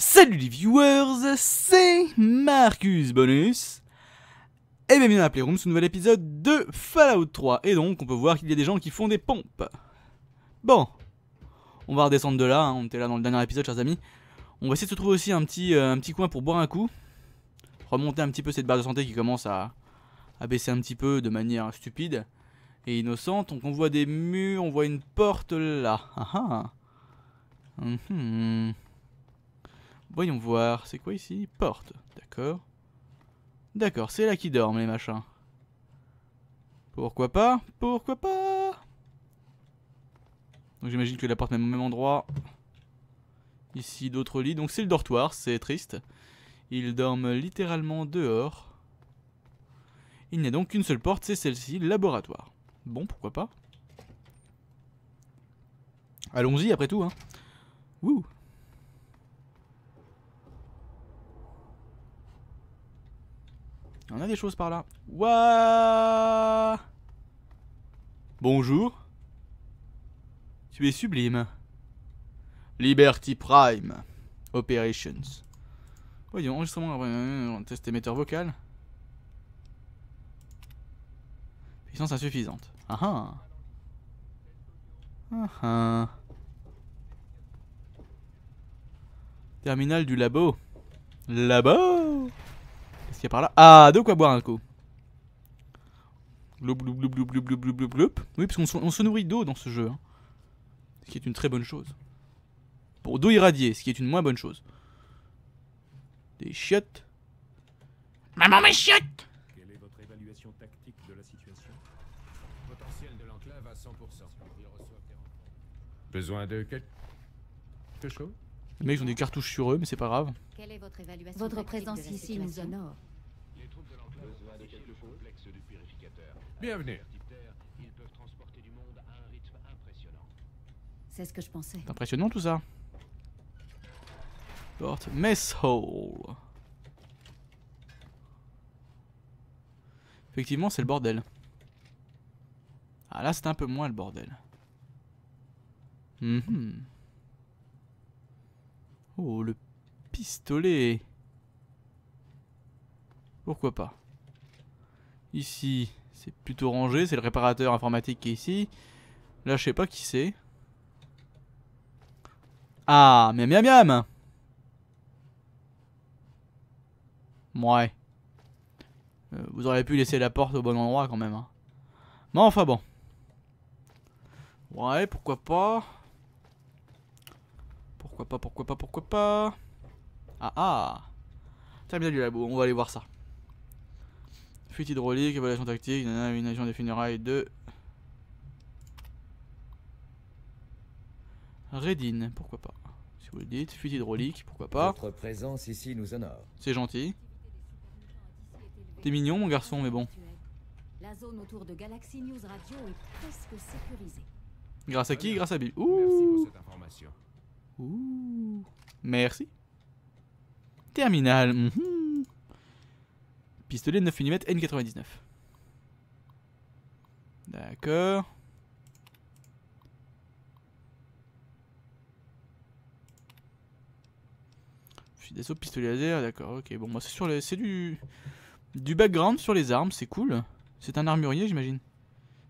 Salut les viewers, c'est Marcus Bonus Et bienvenue dans Playroom, ce nouvel épisode de Fallout 3 Et donc on peut voir qu'il y a des gens qui font des pompes Bon, on va redescendre de là, hein, on était là dans le dernier épisode chers amis On va essayer de se trouver aussi un petit, euh, un petit coin pour boire un coup Remonter un petit peu cette barre de santé qui commence à, à baisser un petit peu de manière stupide et innocente Donc on voit des murs, on voit une porte là ah, ah. Mhm. Voyons voir, c'est quoi ici Porte, d'accord. D'accord, c'est là qu'ils dorment les machins. Pourquoi pas Pourquoi pas Donc j'imagine que la porte même au même endroit. Ici d'autres lits, donc c'est le dortoir, c'est triste. Ils dorment littéralement dehors. Il n'y a donc qu'une seule porte, c'est celle-ci, laboratoire. Bon, pourquoi pas Allons-y après tout, hein. Wouh On a des choses par là. Waouh. Bonjour. Tu es sublime. Liberty Prime. Operations. Voyons, enregistrement, euh, euh, test émetteur vocal. Puissance insuffisante. Aha. Ah. Ah, ah. Terminal du labo. Labo par là Ah, de quoi boire un coup. bloup gloup, Oui, parce qu'on se nourrit d'eau dans ce jeu. Hein. Ce qui est une très bonne chose. Pour d'eau irradiée, ce qui est une moins bonne chose. Des chiottes. Maman, mes chiottes Quelle est votre évaluation tactique de la situation Potentiel de l'enclave à 100%. des Besoin de quelque chose Les mecs ont des cartouches sur eux, mais c'est pas grave. Après votre évaluation Votre présence ici nous honore. Les troupes de l'enclave de quelques complexe du purificateur. Bienvenue. Ils peuvent transporter du monde à un rythme impressionnant. C'est ce que je pensais. Impressionnant tout ça. Porte mess hall. Effectivement, c'est le bordel. Ah là, c'est un peu moins le bordel. Mm -hmm. Oh, le pistolet. Pourquoi pas. Ici, c'est plutôt rangé. C'est le réparateur informatique qui est ici. Là, je sais pas qui c'est. Ah, miam miam miam Ouais. Euh, vous auriez pu laisser la porte au bon endroit quand même. Mais hein. enfin bon. Ouais, pourquoi pas. Pourquoi pas, pourquoi pas, pourquoi pas. Ah ah bien du labo, on va aller voir ça. Fuite hydraulique, évaluation tactique, une agent des funérailles de... Redine, pourquoi pas. Si vous le dites, fuite hydraulique, pourquoi pas. présence ici nous honore. C'est gentil. T'es mignon mon garçon, mais bon. Grâce à qui Grâce à Bill. Ouh. information. Ouh. Merci. Terminal. Mm Pistolet 9 mm N99. D'accord. Je Fusil d'assaut, pistolet laser, d'accord, ok. Bon, moi c'est sur les... c'est du... background sur les armes, c'est cool. C'est un armurier, j'imagine.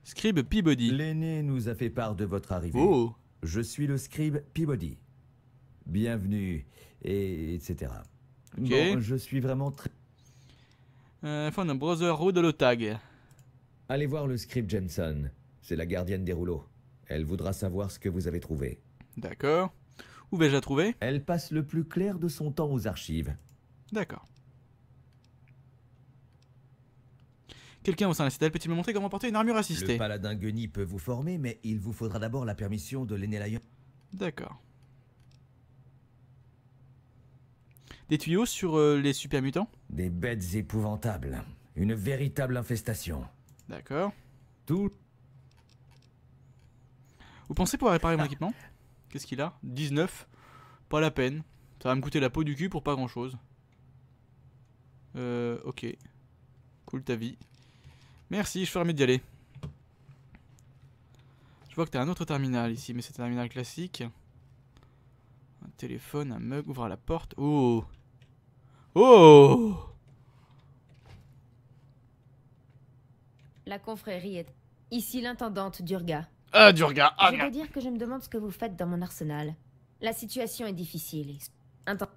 Scribe Peabody. L'aîné nous a fait part de votre arrivée. Oh Je suis le scribe Peabody. Bienvenue, et etc je suis vraiment très. Euh, Fauna Brotherhood de tag. Allez voir le script Jensen. C'est la gardienne des rouleaux. Elle voudra savoir ce que vous avez trouvé. D'accord. Où vais-je la trouver Elle passe le plus clair de son temps aux archives. D'accord. Quelqu'un au sein de la peut-il me montrer comment porter une armure assistée Le paladin Guenny peut vous former, mais il vous faudra d'abord la permission de l'aîné D'accord. des tuyaux sur euh, les super mutants Des bêtes épouvantables. Une véritable infestation. D'accord. Tout. Vous pensez pouvoir réparer mon équipement Qu'est-ce qu'il a 19. Pas la peine. Ça va me coûter la peau du cul pour pas grand chose. Euh, ok. Cool ta vie. Merci, je ferai mieux d'y aller. Je vois que t'as un autre terminal ici, mais c'est un terminal classique. Un téléphone, un mug, ouvre la porte. Oh Oh La confrérie est ici l'intendante Durga. Ah, Durga, ah, Je dois dire que je me demande ce que vous faites dans mon arsenal. La situation est difficile. Inten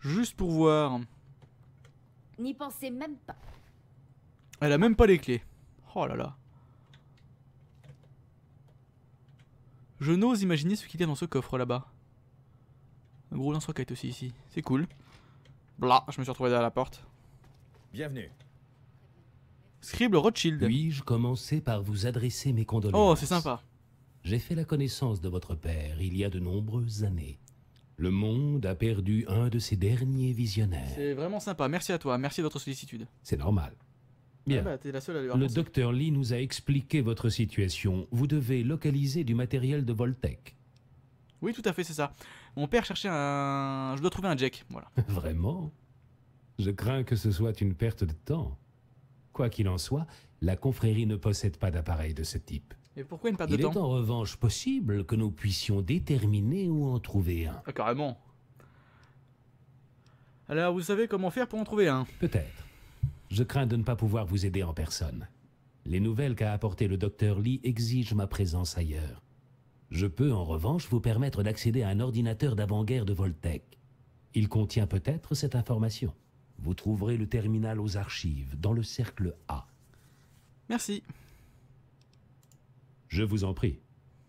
Juste pour voir. N'y pensez même pas. Elle a même pas les clés. Oh là là. Je n'ose imaginer ce qu'il y a dans ce coffre là-bas. Un gros lance-roquette aussi ici. C'est cool. Bla, je me suis retrouvé à la porte. Bienvenue. Scribble Rothschild. Puis-je commencer par vous adresser mes condoléances Oh, c'est sympa. J'ai fait la connaissance de votre père il y a de nombreuses années. Le monde a perdu un de ses derniers visionnaires. C'est vraiment sympa. Merci à toi. Merci de votre sollicitude. C'est normal. Ah Bien. Ah la seule à le docteur Lee nous a expliqué votre situation. Vous devez localiser du matériel de Voltech. Oui, tout à fait, c'est ça. Mon père cherchait un. Je dois trouver un Jack. Voilà. Vraiment Je crains que ce soit une perte de temps. Quoi qu'il en soit, la confrérie ne possède pas d'appareil de ce type. Mais pourquoi une perte de temps Il est en revanche possible que nous puissions déterminer où en trouver un. Ah, carrément. Alors, vous savez comment faire pour en trouver un Peut-être. Je crains de ne pas pouvoir vous aider en personne. Les nouvelles qu'a apporté le docteur Lee exigent ma présence ailleurs. Je peux en revanche vous permettre d'accéder à un ordinateur d'avant-guerre de Voltech. Il contient peut-être cette information. Vous trouverez le terminal aux archives, dans le cercle A. Merci. Je vous en prie.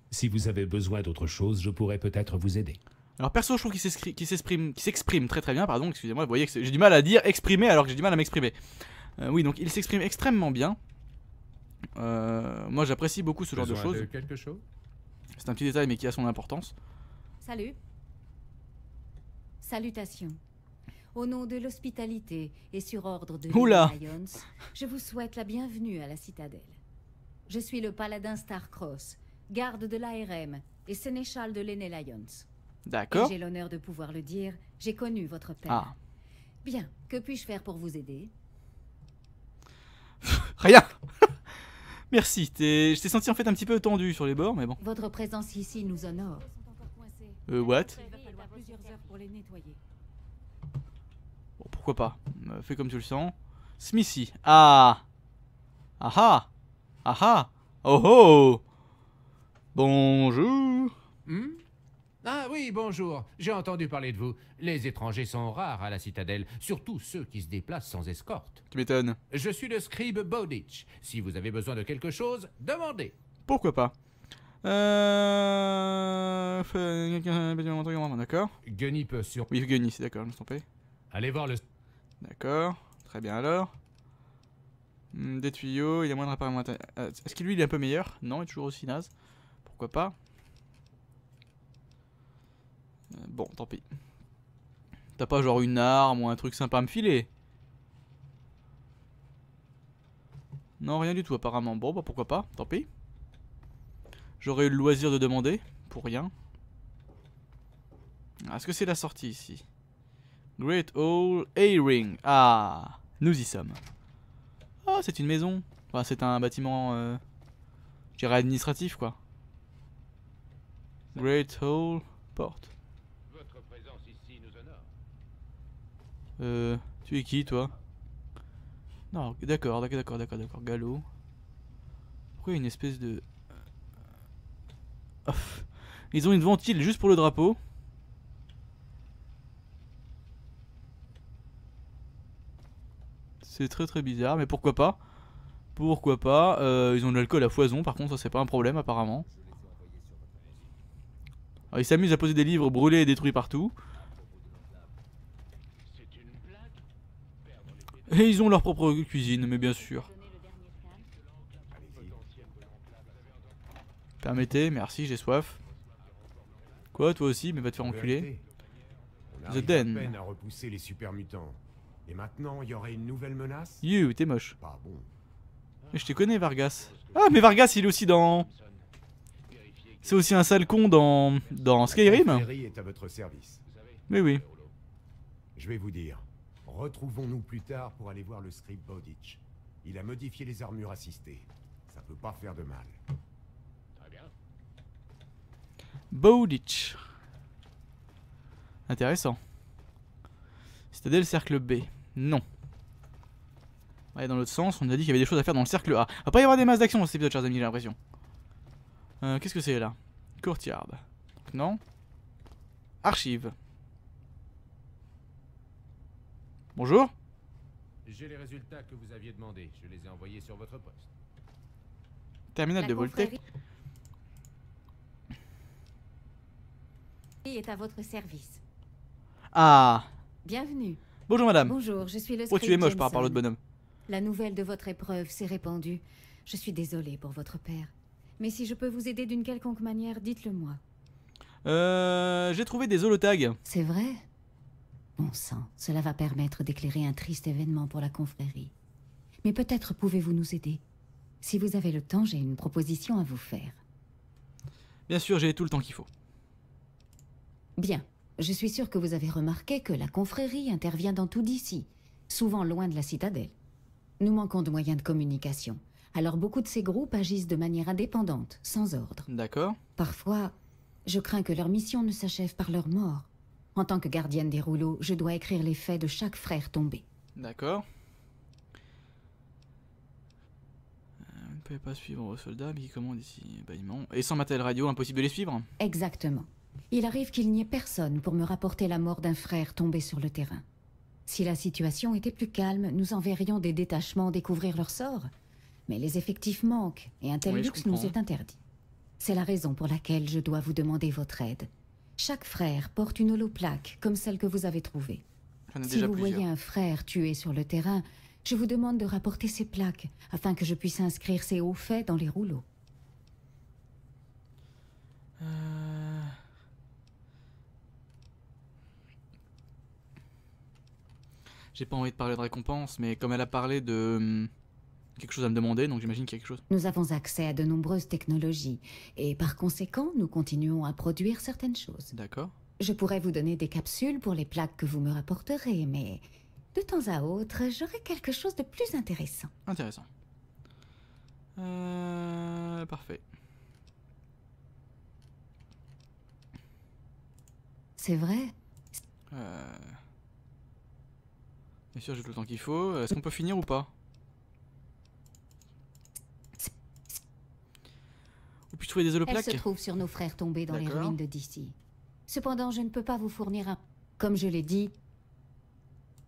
Si vous avez besoin d'autre chose, je pourrais peut-être vous aider. Alors perso, je trouve qu'il s'exprime très très bien, pardon, excusez-moi, vous voyez que j'ai du mal à dire exprimer alors que j'ai du mal à m'exprimer. Euh, oui, donc il s'exprime extrêmement bien. Euh, moi j'apprécie beaucoup ce genre de choses. quelque chose c'est un petit détail, mais qui a son importance. Salut. Salutations. Au nom de l'hospitalité et sur ordre de Lions, je vous souhaite la bienvenue à la citadelle. Je suis le paladin Starcross, garde de l'ARM et sénéchal de l'aîné Lions. D'accord. J'ai l'honneur de pouvoir le dire, j'ai connu votre père. Ah. Bien, que puis-je faire pour vous aider Rien Merci, je t'ai senti en fait un petit peu tendu sur les bords, mais bon. Votre présence ici nous honore. Euh, what Bon, pourquoi pas. Euh, fais comme tu le sens. Smithy. Ah Ah ah Ah ah Oh oh Bonjour hmm? Ah oui, bonjour. J'ai entendu parler de vous. Les étrangers sont rares à la citadelle, surtout ceux qui se déplacent sans escorte. Tu m'étonnes. Je suis le scribe Bowditch. Si vous avez besoin de quelque chose, demandez. Pourquoi pas euh... D'accord. Gunny peut sur... Oui, Gunny, c'est d'accord, je me suis trompé. Allez voir le... D'accord. Très bien alors. Hmm, des tuyaux, il y a moins de réparation. Euh, est-ce que lui est un peu meilleur Non, il est toujours aussi naze. Pourquoi pas bon, tant pis. T'as pas genre une arme ou un truc sympa à me filer Non, rien du tout apparemment. Bon, bah pourquoi pas, tant pis. J'aurais eu le loisir de demander, pour rien. Ah, est-ce que c'est la sortie ici Great Hall A-Ring. Ah, nous y sommes. Ah, c'est une maison. Enfin, c'est un bâtiment, euh, je dirais administratif, quoi. Great Hall Porte. Euh, tu es qui toi Non, d'accord, d'accord, d'accord, d'accord. Galop. Pourquoi une espèce de... Euh, ils ont une ventile juste pour le drapeau. C'est très très bizarre, mais pourquoi pas Pourquoi pas euh, Ils ont de l'alcool à foison, par contre ça c'est pas un problème apparemment. ils s'amusent à poser des livres brûlés et détruits partout. Et ils ont leur propre cuisine, mais bien sûr. Permettez, merci, j'ai soif. Quoi, toi aussi, mais va te faire enculer. The Den. You, t'es moche. Mais je te connais, Vargas. Ah, mais Vargas, il est aussi dans... C'est aussi un sale con dans... dans Skyrim. Mais oui. Je vais vous dire. Retrouvons-nous plus tard pour aller voir le script Bowditch. Il a modifié les armures assistées. Ça peut pas faire de mal. Très bien. Bowditch. Intéressant. C'était le cercle B. Non. dans l'autre sens, on a dit qu'il y avait des choses à faire dans le cercle A. Après, il y avoir des masses d'action dans cet épisode, chers amis, j'ai l'impression. Euh, qu'est-ce que c'est là Courtyard. Non. Archive. Bonjour. J'ai les résultats que vous aviez demandés. Je les ai envoyés sur votre poste. Terminal de de Voltec. est à votre service. Ah. Bienvenue. Bonjour madame. Bonjour, je suis le Oh, tu es moche par rapport bonhomme. La nouvelle de votre épreuve s'est répandue. Je suis désolé pour votre père. Mais si je peux vous aider d'une quelconque manière, dites-le moi. Euh, j'ai trouvé des holotags. C'est vrai Bon sang, cela va permettre d'éclairer un triste événement pour la confrérie. Mais peut-être pouvez-vous nous aider Si vous avez le temps, j'ai une proposition à vous faire. Bien sûr, j'ai tout le temps qu'il faut. Bien. Je suis sûr que vous avez remarqué que la confrérie intervient dans tout d'ici, souvent loin de la citadelle. Nous manquons de moyens de communication, alors beaucoup de ces groupes agissent de manière indépendante, sans ordre. D'accord. Parfois, je crains que leur mission ne s'achève par leur mort, en tant que gardienne des rouleaux, je dois écrire les faits de chaque frère tombé. D'accord. Vous euh, ne pouvez pas suivre vos soldats, mais ils commandent ici euh, Et sans matériel radio, impossible de les suivre Exactement. Il arrive qu'il n'y ait personne pour me rapporter la mort d'un frère tombé sur le terrain. Si la situation était plus calme, nous enverrions des détachements découvrir leur sort. Mais les effectifs manquent, et un tel luxe nous est interdit. C'est la raison pour laquelle je dois vous demander votre aide. Chaque frère porte une holoplaque, comme celle que vous avez trouvée. si vous voyez un frère tué sur le terrain, je vous demande de rapporter ces plaques, afin que je puisse inscrire ces hauts faits dans les rouleaux. Euh. J'ai pas envie de parler de récompense, mais comme elle a parlé de... Hum, quelque chose à me demander, donc j'imagine qu'il y a quelque chose. Nous avons accès à de nombreuses technologies, et par conséquent, nous continuons à produire certaines choses. D'accord. Je pourrais vous donner des capsules pour les plaques que vous me rapporterez, mais de temps à autre, j'aurai quelque chose de plus intéressant. Intéressant. Euh, parfait. C'est vrai euh... Bien sûr, j'ai tout le temps qu'il faut. Est-ce qu'on peut finir ou pas des Elle se trouve sur nos frères tombés dans les ruines de D.C. Cependant, je ne peux pas vous fournir un... Comme je l'ai dit...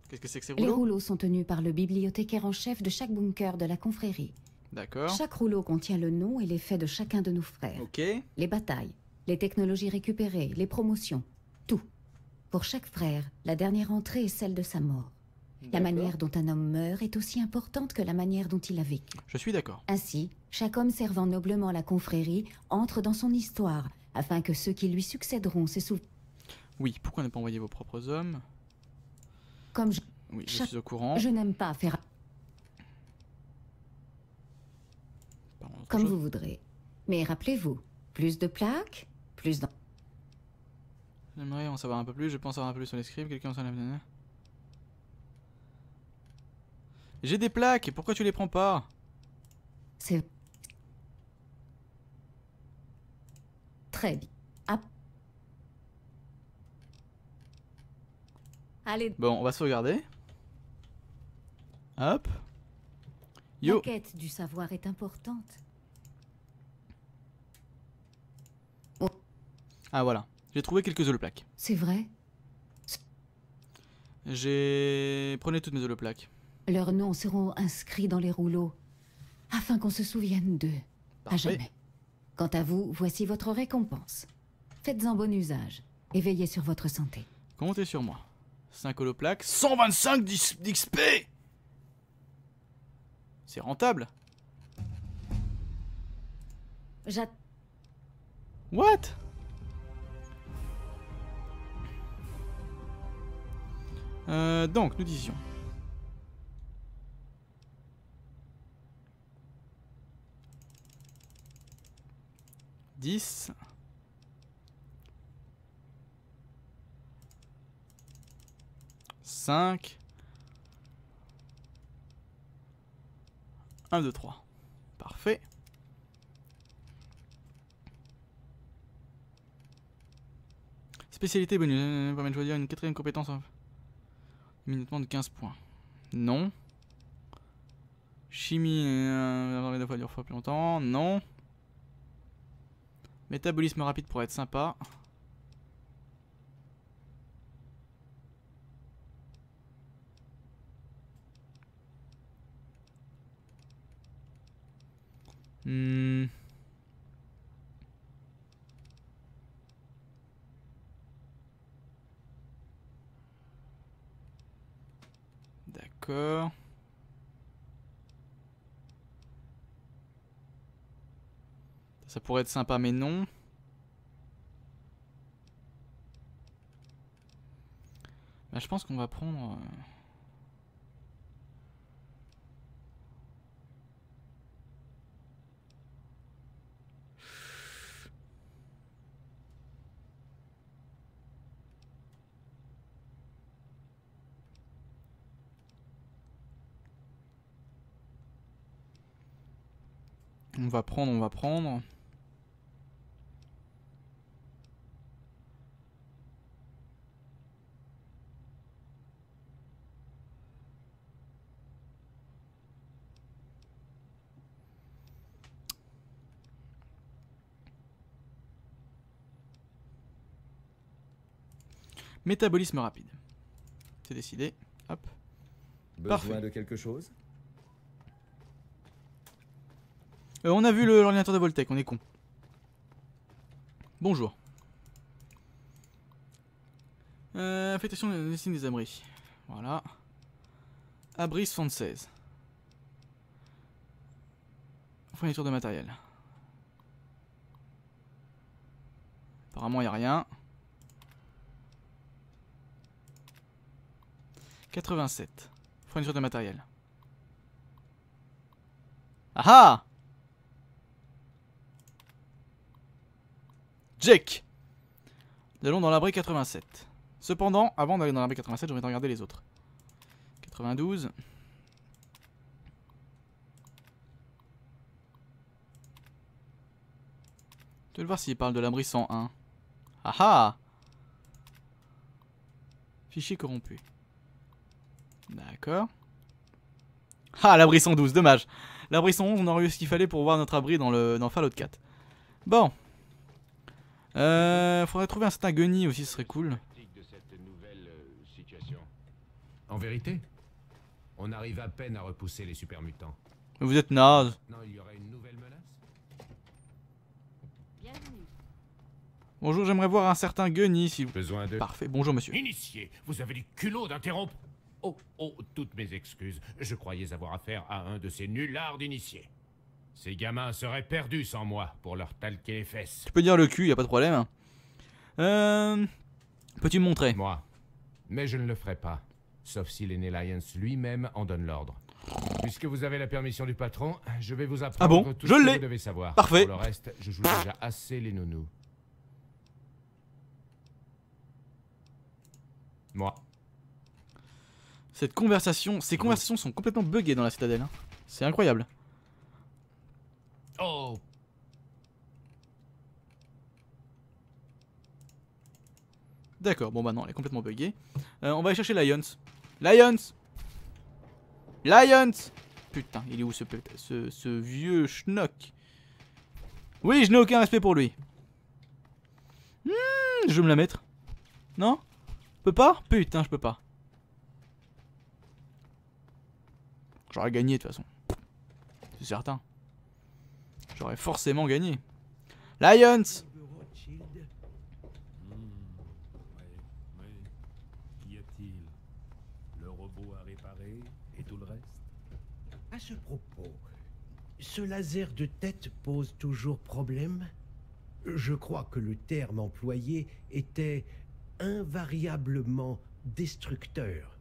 Qu'est-ce que c'est que ces rouleaux Les rouleaux sont tenus par le bibliothécaire en chef de chaque bunker de la confrérie. D'accord. Chaque rouleau contient le nom et les faits de chacun de nos frères. Ok. Les batailles, les technologies récupérées, les promotions, tout. Pour chaque frère, la dernière entrée est celle de sa mort. La manière dont un homme meurt est aussi importante que la manière dont il a vécu. Je suis d'accord. Ainsi, chaque homme servant noblement la confrérie entre dans son histoire, afin que ceux qui lui succéderont se souviennent. Oui, pourquoi ne pas envoyer vos propres hommes Comme je... Oui, je suis au courant. Je n'aime pas faire... Comme vous voudrez. Mais rappelez-vous, plus de plaques, plus d'en... J'aimerais en savoir un peu plus, je pense avoir un peu plus sur les scribes, quelqu'un en a... J'ai des plaques, pourquoi tu les prends pas C'est... Très bien. Allez. Bon, on va se regarder. Hop. Yo. La quête du savoir est importante. Oh. Ah voilà, j'ai trouvé quelques plaque. C'est vrai J'ai... Prenez toutes mes holoplaques. Leurs noms seront inscrits dans les rouleaux, afin qu'on se souvienne d'eux. À jamais. Quant à vous, voici votre récompense. Faites-en bon usage et veillez sur votre santé. Comptez sur moi. 5 holoplaques, 125 d'XP C'est rentable J'a. What euh, donc, nous disions. 10. 5 1, 2, 3. Parfait. Spécialité bonus. je euh, euh, permet de choisir une quatrième compétence. Minutement de 15 points. Non. Chimie, euh, deux fois, une fois plus longtemps. Non. Métabolisme rapide pour être sympa. Hmm. D'accord. Ça pourrait être sympa, mais non. Bah, je pense qu'on va prendre... Euh, on va prendre, on va prendre. Métabolisme rapide. C'est décidé. Hop. Besoin de quelque chose euh, On a vu l'ordinateur de Voltec, on est con. Bonjour. Euh, affectation des signes des abris. Voilà. Abris 76. Fourniture de matériel. Apparemment, il n'y a rien. 87. Fourniture de matériel. Ah Jake Nous allons dans l'abri 87. Cependant, avant d'aller dans l'abri 87, je vais regarder les autres. 92. Je vais voir s'il parle de l'abri 101. Ah Fichier corrompu. D'accord. Ah, l'abri 112, dommage. L'abri 111, on aurait eu ce qu'il fallait pour voir notre abri dans, le, dans Fallout 4. Bon. Euh, faudrait trouver un certain Gunny aussi, ce serait cool. En vérité, on arrive à peine à repousser les super mutants. vous êtes naze. Bonjour, j'aimerais voir un certain Gunny si vous... Besoin Parfait, bonjour monsieur. Initié, vous avez du culot d'interrompre Oh, oh, toutes mes excuses. Je croyais avoir affaire à un de ces nullards d'initiés. Ces gamins seraient perdus sans moi pour leur talquer les fesses. Tu peux dire le cul, y a pas de problème. Euh... Peux-tu me montrer Moi. Mais je ne le ferai pas. Sauf si l'aîné Lyons lui-même en donne l'ordre. Puisque vous avez la permission du patron, je vais vous apprendre ah tout je ce que vous devez savoir. Parfait. Pour le reste, je joue déjà assez les nounous. Moi. Cette conversation, ces conversations sont complètement buggées dans la citadelle. Hein. C'est incroyable. Oh D'accord, bon bah non, elle est complètement buggée. Euh, on va aller chercher Lions. Lions Lions Putain, il est où ce, ce, vieux schnock Oui, je n'ai aucun respect pour lui. Hmm, je vais me la mettre. Non je Peux pas Putain, je peux pas. J'aurais gagné de toute façon. C'est certain. J'aurais forcément gagné. Lions À ce propos, ce laser de tête pose toujours problème Je crois que le terme employé était invariablement destructeur.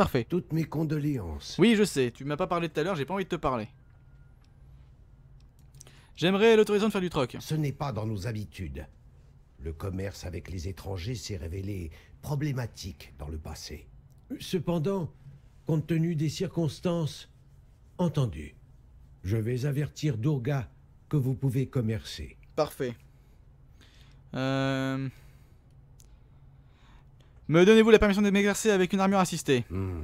Parfait. Toutes mes condoléances. Oui, je sais, tu m'as pas parlé tout à l'heure, j'ai pas envie de te parler. J'aimerais l'autorisation de faire du troc. Ce n'est pas dans nos habitudes. Le commerce avec les étrangers s'est révélé problématique dans le passé. Cependant, compte tenu des circonstances, entendu. Je vais avertir Durga que vous pouvez commercer. Parfait. Euh... Me donnez-vous la permission de m'exercer avec une armure assistée hmm.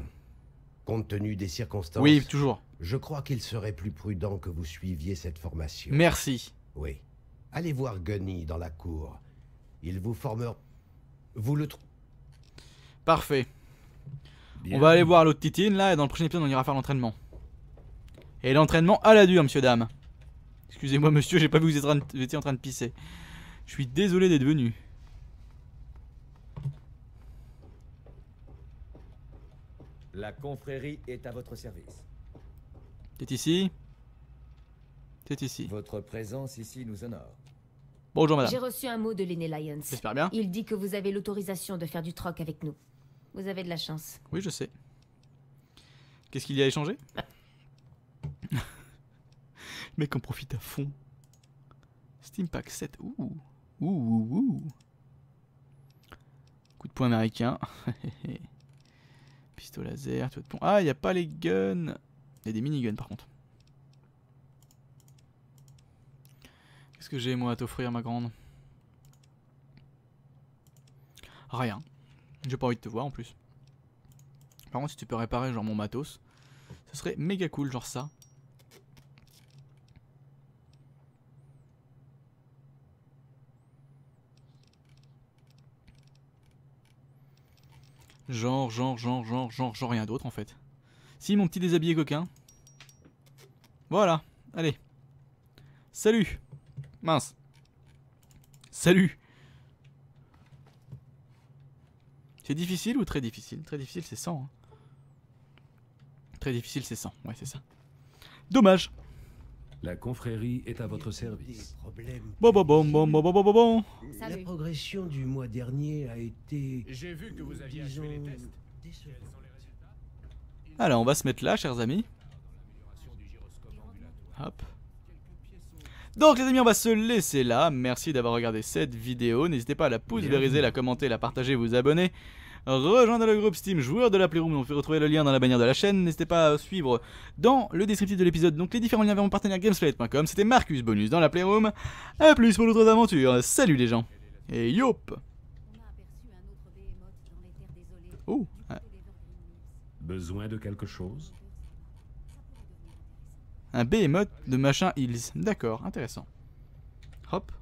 Compte tenu des circonstances. Oui, toujours. Je crois qu'il serait plus prudent que vous suiviez cette formation. Merci. Oui. Allez voir Gunny dans la cour. Il vous formera. Vous le trouvez. Parfait. On va aller voir l'autre titine là et dans le prochain épisode on ira faire l'entraînement. Et l'entraînement à la dure, monsieur dame. Excusez-moi monsieur, j'ai pas vu que vous étiez en train de pisser. Je suis désolé d'être venu. La confrérie est à votre service. T'es ici T'es ici. Votre présence ici nous honore. Bonjour madame. J'ai reçu un mot de l'aîné Lyons. J'espère bien. Il dit que vous avez l'autorisation de faire du troc avec nous. Vous avez de la chance. Oui, je sais. Qu'est-ce qu'il y a à échanger Mec, on profite à fond. Steam Pack 7. Ouh. Ouh, ouh, ouh. Coup de poing américain. Pistolet laser, de Ah, il n'y a pas les guns. Il y a des miniguns par contre. Qu'est-ce que j'ai moi à t'offrir ma grande Rien. J'ai pas envie de te voir en plus. Par contre, si tu peux réparer genre mon matos, ce serait méga cool, genre ça. Genre, genre, genre, genre, genre, genre rien d'autre en fait. Si, mon petit déshabillé coquin. Voilà, allez. Salut Mince. Salut C'est difficile ou très difficile Très difficile, c'est 100. Hein. Très difficile, c'est 100. Ouais, c'est ça. Dommage la confrérie est à votre service. Bon, bon, bon, bon, bon, bon, bon, bon, La progression du mois dernier a été. J'ai vu que vous aviez Alors, on va se mettre là, chers amis. Hop. Donc les amis on va se laisser là, merci d'avoir regardé cette vidéo, n'hésitez pas à la pouce, la commenter, la partager, vous abonner, rejoindre le groupe Steam joueur de la Playroom. On fait retrouver le lien dans la bannière de la chaîne. N'hésitez pas à suivre dans le descriptif de l'épisode. Donc les différents liens vers mon partenaire Gameslate.com. C'était Marcus Bonus dans la Playroom. A plus pour d'autres aventures. Salut les gens. Et yop Oh ah. Besoin de quelque chose Un behemoth de machin Hills. D'accord, intéressant. Hop.